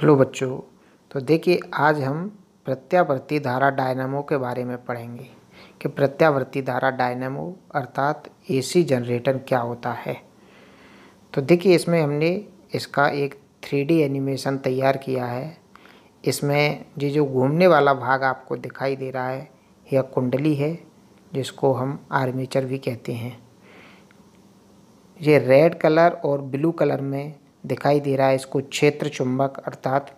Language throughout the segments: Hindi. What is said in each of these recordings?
हेलो बच्चों तो देखिए आज हम प्रत्यावर्ती धारा डायनामो के बारे में पढ़ेंगे कि प्रत्यावर्ती धारा डायनामो अर्थात एसी जनरेटर क्या होता है तो देखिए इसमें हमने इसका एक थ्री एनिमेशन तैयार किया है इसमें ये जो घूमने वाला भाग आपको दिखाई दे रहा है यह कुंडली है जिसको हम आर्मेचर भी कहते हैं ये रेड कलर और ब्लू कलर में दिखाई दे रहा है इसको क्षेत्र चुंबक अर्थात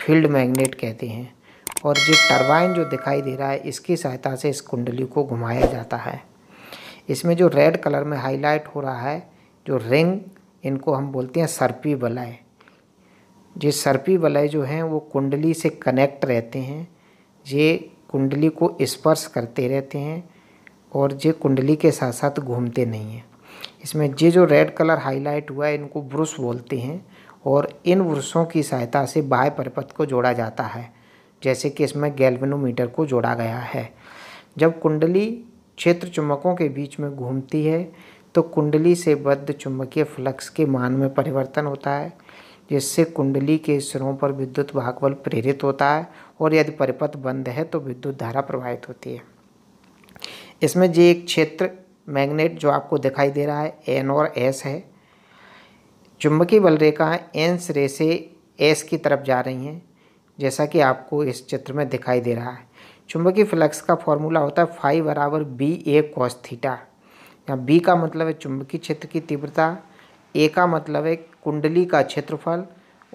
फील्ड मैग्नेट कहते हैं और ये टरबाइन जो दिखाई दे रहा है इसकी सहायता से इस कुंडली को घुमाया जाता है इसमें जो रेड कलर में हाईलाइट हो रहा है जो रिंग इनको हम बोलते हैं सर्पी वलय ये सर्पी वलय जो हैं वो कुंडली से कनेक्ट रहते हैं ये कुंडली को स्पर्श करते रहते हैं और ये कुंडली के साथ साथ घूमते नहीं हैं इसमें ये जो रेड कलर हाईलाइट हुआ है इनको ब्रश बोलते हैं और इन ब्रुशों की सहायता से बाह्य परिपथ को जोड़ा जाता है जैसे कि इसमें गैल्वेनोमीटर को जोड़ा गया है जब कुंडली क्षेत्र चुम्बकों के बीच में घूमती है तो कुंडली से बद्ध चुंबकीय फ्लक्स के मान में परिवर्तन होता है जिससे कुंडली के सिरों पर विद्युत वाहक बल प्रेरित होता है और यदि परिपथ बंद है तो विद्युत धारा प्रवाहित होती है इसमें जे एक क्षेत्र मैग्नेट जो आपको दिखाई दे रहा है एन और एस है चुंबकीय बल रेखा एन सिरे से एस की तरफ जा रही हैं जैसा कि आपको इस चित्र में दिखाई दे रहा है चुंबकीय फ्लक्स का फॉर्मूला होता है फाइव बराबर बी ए कॉस थीटा यहाँ बी का मतलब है चुंबकीय क्षेत्र की तीव्रता ए का मतलब है कुंडली का क्षेत्रफल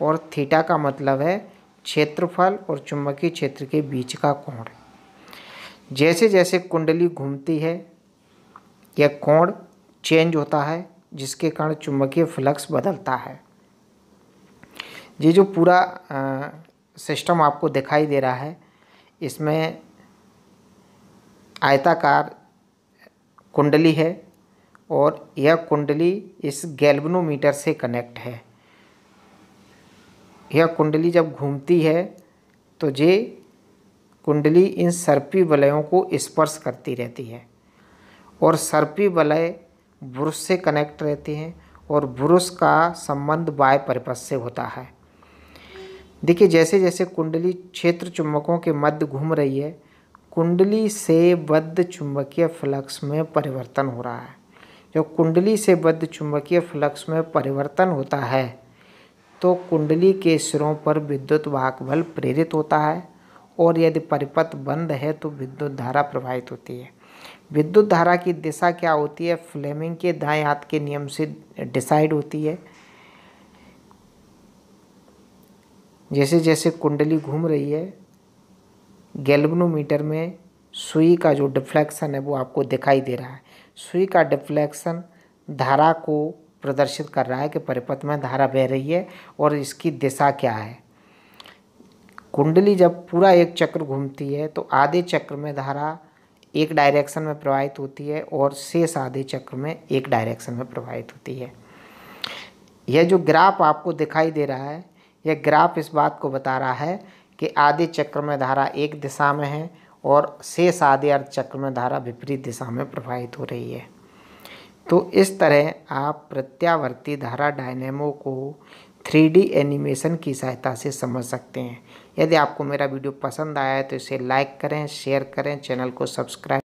और थीटा का मतलब है क्षेत्रफल और चुंबकीय क्षेत्र के बीच का कोण जैसे जैसे कुंडली घूमती है यह कोण चेंज होता है जिसके कारण चुंबकीय फ्लक्स बदलता है ये जो पूरा सिस्टम आपको दिखाई दे रहा है इसमें आयताकार कुंडली है और यह कुंडली इस गैल्बनोमीटर से कनेक्ट है यह कुंडली जब घूमती है तो ये कुंडली इन सर्पी वलयों को स्पर्श करती रहती है और सर्पी वलय बुरुष से कनेक्ट रहती हैं और बुरुष का संबंध बाय परिपथ से होता है देखिए जैसे जैसे कुंडली क्षेत्र चुंबकों के मध्य घूम रही है कुंडली से बद्ध चुंबकीय फ्लक्स में परिवर्तन हो रहा है जब कुंडली से बद्ध चुंबकीय फ्लक्स में परिवर्तन होता है तो कुंडली के सिरों पर विद्युत वाहक बल प्रेरित होता है और यदि परिपथ बंद है तो विद्युत धारा प्रवाहित होती है विद्युत धारा की दिशा क्या होती है फ्लेमिंग के दाएं हाथ के नियम से डिसाइड होती है जैसे जैसे कुंडली घूम रही है गैल्वनोमीटर में सुई का जो डिफ्लेक्शन है वो आपको दिखाई दे रहा है सुई का डिफ्लेक्शन धारा को प्रदर्शित कर रहा है कि परिपथ में धारा बह रही है और इसकी दिशा क्या है कुंडली जब पूरा एक चक्र घूमती है तो आधे चक्र में धारा एक डायरेक्शन में प्रवाहित होती है और शेष आधे चक्र में एक डायरेक्शन में प्रवाहित होती है यह जो ग्राफ आपको दिखाई दे रहा है यह ग्राफ इस बात को बता रहा है कि आधे चक्र में धारा एक दिशा में है और शेष आधे अर्ध चक्र में धारा विपरीत दिशा में प्रवाहित हो रही है तो इस तरह आप प्रत्यावर्ती धारा डायनेमो को थ्री एनिमेशन की सहायता से समझ सकते हैं यदि आपको मेरा वीडियो पसंद आया है तो इसे लाइक करें शेयर करें चैनल को सब्सक्राइब